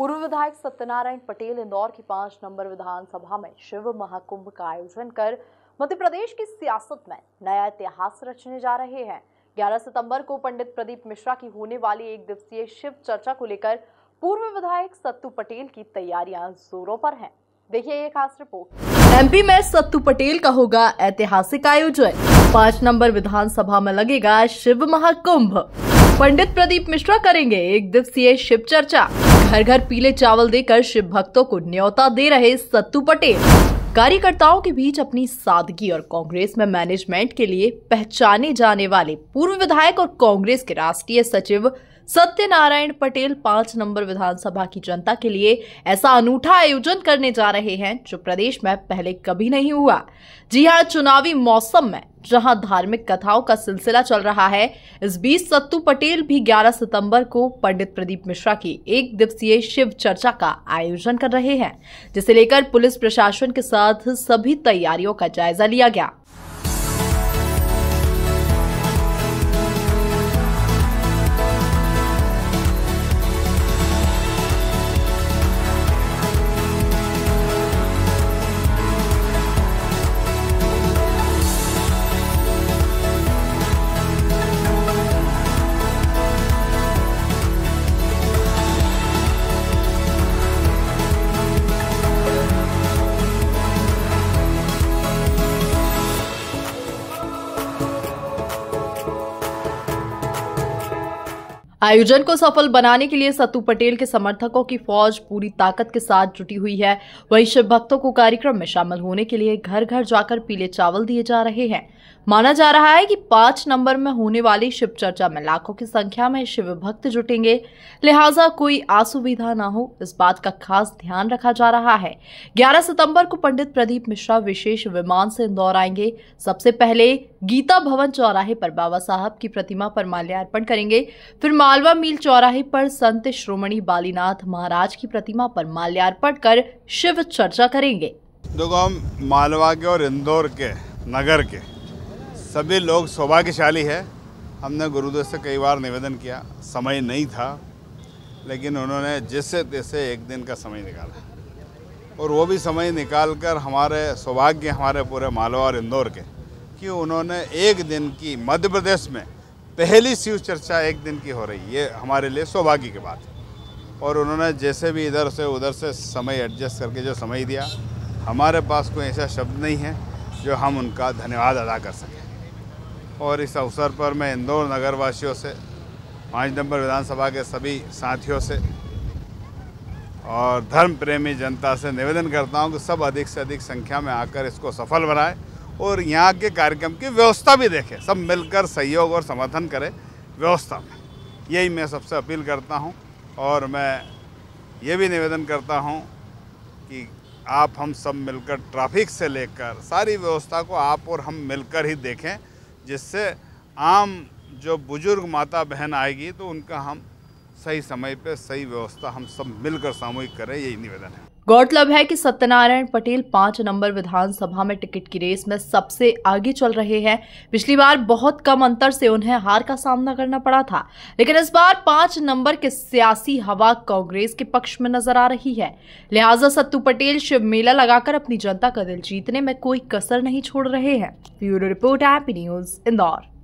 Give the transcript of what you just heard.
पूर्व विधायक सत्यनारायण पटेल इंदौर की पांच नंबर विधानसभा में शिव महाकुंभ का आयोजन कर मध्य प्रदेश की सियासत में नया इतिहास रचने जा रहे हैं 11 सितंबर को पंडित प्रदीप मिश्रा की होने वाली एक दिवसीय शिव चर्चा को लेकर पूर्व विधायक सत्तू पटेल की तैयारियां जोरों पर हैं देखिए ये खास रिपोर्ट एमपी में सत्तू पटेल का होगा ऐतिहासिक आयोजन पाँच नंबर विधानसभा में लगेगा शिव महाकुंभ पंडित प्रदीप मिश्रा करेंगे एक दिवसीय शिव चर्चा घर घर पीले चावल देकर शिव भक्तों को न्योता दे रहे सत्तू पटेल कार्यकर्ताओं के बीच अपनी सादगी और कांग्रेस में मैनेजमेंट के लिए पहचाने जाने वाले पूर्व विधायक और कांग्रेस के राष्ट्रीय सचिव सत्यनारायण पटेल पांच नंबर विधानसभा की जनता के लिए ऐसा अनूठा आयोजन करने जा रहे हैं जो प्रदेश में पहले कभी नहीं हुआ जी हां चुनावी मौसम में जहां धार्मिक कथाओं का सिलसिला चल रहा है इस बीच सत्तू पटेल भी 11 सितंबर को पंडित प्रदीप मिश्रा की एक दिवसीय शिव चर्चा का आयोजन कर रहे हैं जिसे लेकर पुलिस प्रशासन के साथ सभी तैयारियों का जायजा लिया गया आयोजन को सफल बनाने के लिए सत्तू पटेल के समर्थकों की फौज पूरी ताकत के साथ जुटी हुई है वहीं शिव भक्तों को कार्यक्रम में शामिल होने के लिए घर घर जाकर पीले चावल दिए जा रहे हैं माना जा रहा है कि पांच नंबर में होने वाली शिव चर्चा में लाखों की संख्या में शिव भक्त जुटेंगे लिहाजा कोई असुविधा न हो इस बात का खास ध्यान रखा जा रहा है ग्यारह सितम्बर को पंडित प्रदीप मिश्रा विशेष विमान से इंदौर आएंगे सबसे पहले गीता भवन चौराहे पर बाबा साहब की प्रतिमा पर माल्यार्पण करेंगे फिर मालवा मील चौराहे पर संत श्रोमणी बालीनाथ महाराज की प्रतिमा पर माल्यार्पण कर शिव चर्चा करेंगे देखो हम मालवा के और इंदौर के नगर के सभी लोग सौभाग्यशाली है हमने गुरुदेव से कई बार निवेदन किया समय नहीं था लेकिन उन्होंने जैसे तैसे एक दिन का समय निकाला और वो भी समय निकाल कर हमारे सौभाग्य हमारे पूरे मालवा और इंदौर के कि उन्होंने एक दिन की मध्य प्रदेश में पहली शिव चर्चा एक दिन की हो रही ये हमारे लिए सौभाग्य की बात है और उन्होंने जैसे भी इधर से उधर से समय एडजस्ट करके जो समय दिया हमारे पास कोई ऐसा शब्द नहीं है जो हम उनका धन्यवाद अदा कर सकें और इस अवसर पर मैं इंदौर नगरवासियों से पाँच नंबर विधानसभा के सभी साथियों से और धर्म प्रेमी जनता से निवेदन करता हूं कि सब अधिक से अधिक संख्या में आकर इसको सफल बनाए और यहाँ के कार्यक्रम की व्यवस्था भी देखें सब मिलकर सहयोग और समर्थन करें व्यवस्था में यही मैं सबसे अपील करता हूँ और मैं ये भी निवेदन करता हूँ कि आप हम सब मिलकर ट्रैफिक से लेकर सारी व्यवस्था को आप और हम मिलकर ही देखें जिससे आम जो बुज़ुर्ग माता बहन आएगी तो उनका हम सही समय पे सही व्यवस्था हम सब मिलकर सामूहिक करें यही निवेदन है गौरतलब है कि सत्यनारायण पटेल पांच नंबर विधानसभा में टिकट की रेस में सबसे आगे चल रहे हैं पिछली बार बहुत कम अंतर से उन्हें हार का सामना करना पड़ा था लेकिन इस बार पांच नंबर के सियासी हवा कांग्रेस के पक्ष में नजर आ रही है लिहाजा सत्तू पटेल शिव मेला लगाकर अपनी जनता का दिल जीतने में कोई कसर नहीं छोड़ रहे हैं bureau report AP news Indore